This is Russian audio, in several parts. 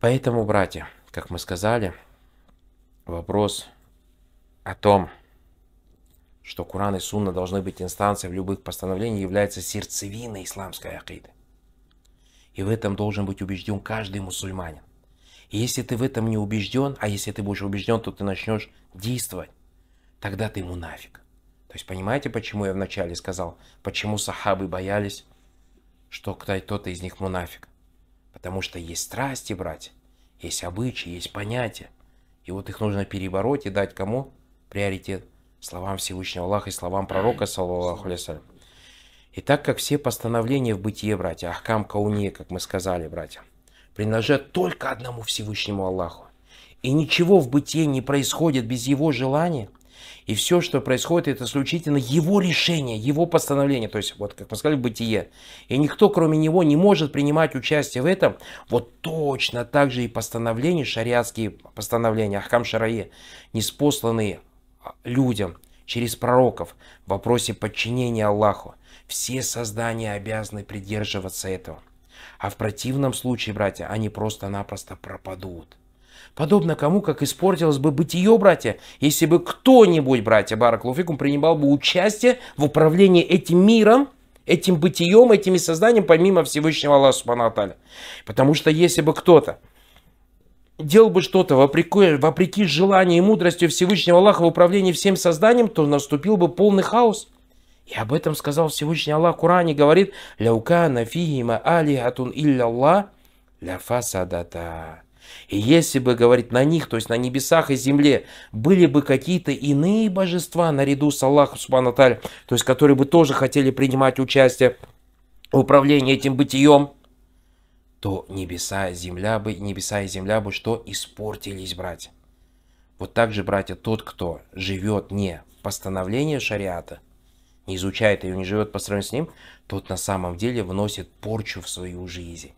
Поэтому, братья, как мы сказали, вопрос о том, что Куран и Сунна должны быть инстанцией в любых постановлениях, является сердцевиной исламской акиды. И в этом должен быть убежден каждый мусульманин. И если ты в этом не убежден, а если ты будешь убежден, то ты начнешь действовать, тогда ты ему нафиг. То есть понимаете, почему я вначале сказал, почему сахабы боялись, что кто-то из них мунафик? Потому что есть страсти, братья, есть обычаи, есть понятия. И вот их нужно перебороть и дать кому приоритет? Словам Всевышнего Аллаха и словам пророка, саллаллаху алейсалям. И так как все постановления в бытие, братья, ахкам кауне, как мы сказали, братья, принадлежат только одному Всевышнему Аллаху, и ничего в бытие не происходит без его желания – и все, что происходит, это исключительно его решение, его постановление. То есть, вот как мы сказали, в бытие. И никто, кроме него, не может принимать участие в этом. Вот точно так же и постановления, шариатские постановления, Ахкам Шарае, неспосланные а, людям через пророков в вопросе подчинения Аллаху. Все создания обязаны придерживаться этого. А в противном случае, братья, они просто-напросто пропадут. Подобно кому, как испортилось бы бытие, братья, если бы кто-нибудь, братья Бараклуфикум, принимал бы участие в управлении этим миром, этим бытием, этими созданиями, помимо Всевышнего Аллаха Субхану Потому что если бы кто-то делал бы что-то вопреки, вопреки желанию и мудрости Всевышнего Аллаха в управлении всем созданием, то наступил бы полный хаос. И об этом сказал Всевышний Аллах в Коране, говорит, «Ляука нафигима алихатун илля Аллах ля фасадата». И если бы, говорит, на них, то есть на небесах и земле, были бы какие-то иные божества наряду с Аллахом Субхану то есть которые бы тоже хотели принимать участие в управлении этим бытием, то небеса и земля бы, небеса и земля бы что испортились, братья. Вот так же, братья, тот, кто живет не постановление шариата, не изучает ее, не живет по сравнению с ним, тот на самом деле вносит порчу в свою жизнь.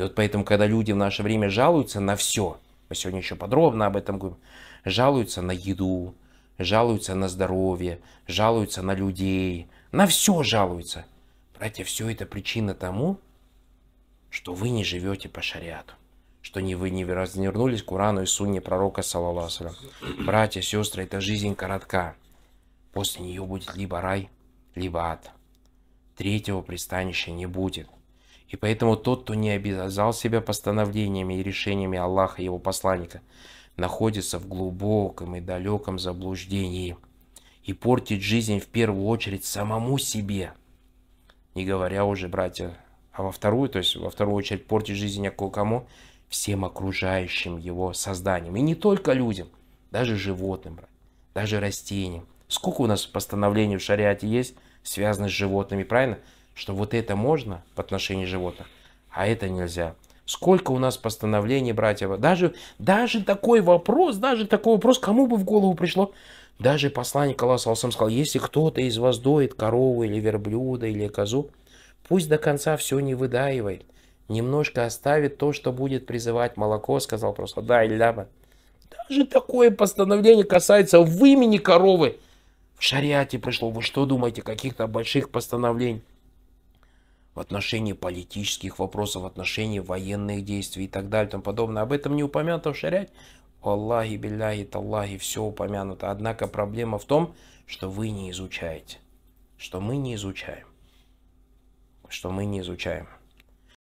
И вот поэтому, когда люди в наше время жалуются на все, мы сегодня еще подробно об этом говорим, жалуются на еду, жалуются на здоровье, жалуются на людей, на все жалуются. Братья, все это причина тому, что вы не живете по шариату, что не вы не развернулись к Урану и Сунне пророка, салаллаху Братья, сестры, эта жизнь коротка. После нее будет либо рай, либо ад. Третьего пристанища не будет – и поэтому тот, кто не обязал себя постановлениями и решениями Аллаха и его посланника, находится в глубоком и далеком заблуждении и портит жизнь в первую очередь самому себе, не говоря уже, братья, а во вторую, то есть во вторую очередь портит жизнь а кому всем окружающим его созданием И не только людям, даже животным, даже растениям. Сколько у нас постановлений в шариате есть, связанных с животными, правильно? что вот это можно в отношении животных, а это нельзя. Сколько у нас постановлений, братья, даже, даже такой вопрос, даже такой вопрос, кому бы в голову пришло, даже посланник Аллаха сам сказал, если кто-то из вас доит корову или верблюда или козу, пусть до конца все не выдаивает, немножко оставит то, что будет призывать молоко, сказал просто, да, Ильдама. Даже такое постановление касается в имени коровы. В шариате пришло, вы что думаете, каких-то больших постановлений? в отношении политических вопросов, в отношении военных действий и так далее и тому подобное. Об этом не упомянуто в шаре. Аллахи, билляхи, таллахи, все упомянуто. Однако проблема в том, что вы не изучаете. Что мы не изучаем. Что мы не изучаем.